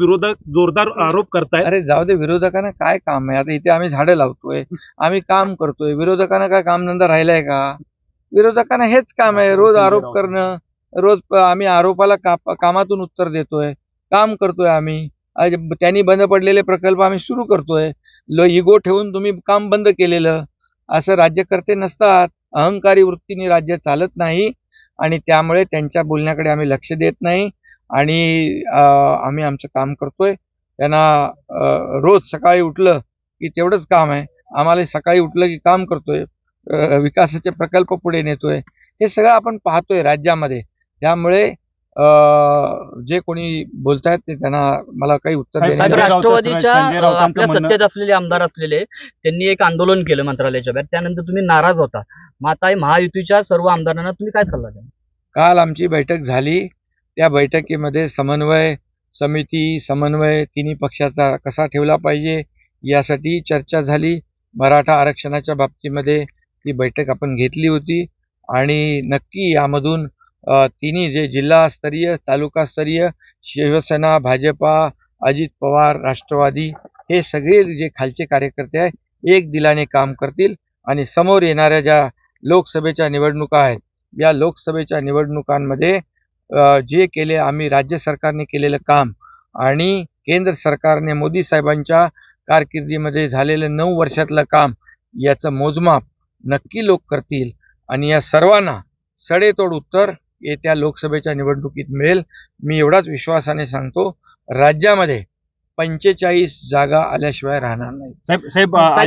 विरोधक जोरदार आरोप करताय अरे जाऊ दे विरोधकांना काय काम आहे आता इथे आम्ही झाडे लावतोय आम्ही काम करतोय विरोधकांना काय कामधंदा राहिलाय का विरोधकांना हेच काम आहे रोज आरोप करणं रोज आम्ही आरोपाला कामातून उत्तर देतोय काम करतोय आम्ही त्यांनी बंद पडलेले प्रकल्प आम्ही सुरू करतोय इगो ठेवून तुम्ही काम बंद केलेलं असं राज्यकर्ते नसतात अहंकारी वृत्तीने राज्य चालत नाही आणि त्यामुळे त्यांच्या बोलण्याकडे आम्ही लक्ष देत नाही आणि आम्ही आमचं काम करतोय त्यांना रोज सकाळी उठलं की तेवढंच काम आहे आम्हाला सकाळी उठलं की काम करतोय विकासाचे प्रकल्प पुढे नेतोय हे सगळं आपण पाहतोय राज्यामध्ये त्यामुळे जे कोणी बोलतायत ते त्यांना मला काही उत्तर राष्ट्रवादीच्या आपल्या सत्तेत असलेले आमदार असलेले त्यांनी एक आंदोलन केलं मंत्रालयाच्या बाहेर त्यानंतर तुम्ही नाराज होता मग आता महायुतीच्या सर्व आमदारांना तुम्ही काय सल्ला द्या काल आमची बैठक झाली त्या बैठकीमध्ये समन्वय समिती समन्वय तिन्ही पक्षाचा कसा ठेवला पाहिजे यासाठी चर्चा झाली मराठा आरक्षणाच्या बाबतीमध्ये ती बैठक आपण घेतली होती आणि नक्की यामधून तिन्ही जे जिल्हास्तरीय तालुकास्तरीय शिवसेना भाजपा अजित पवार राष्ट्रवादी हे सगळे जे खालचे कार्यकर्ते आहेत एक दिलाने काम करतील आणि समोर येणाऱ्या ज्या लोकसभेच्या निवडणुका आहेत या लोकसभेच्या निवडणुकांमध्ये जे केले आम्ही राज्य सरकारने केलेलं काम आणि केंद्र सरकारने मोदी साहेबांच्या कारकिर्दीमध्ये झालेलं नऊ वर्षातलं काम याचं मोजमाप नक्की लोक करतील आणि या सर्वांना सडेतोड उत्तर येत्या लोकसभेच्या निवडणुकीत मिळेल मी एवढाच विश्वासाने सांगतो राज्यामध्ये पंचेचाळीस जागा आल्याशिवाय राहणार नाही साहेब साहेब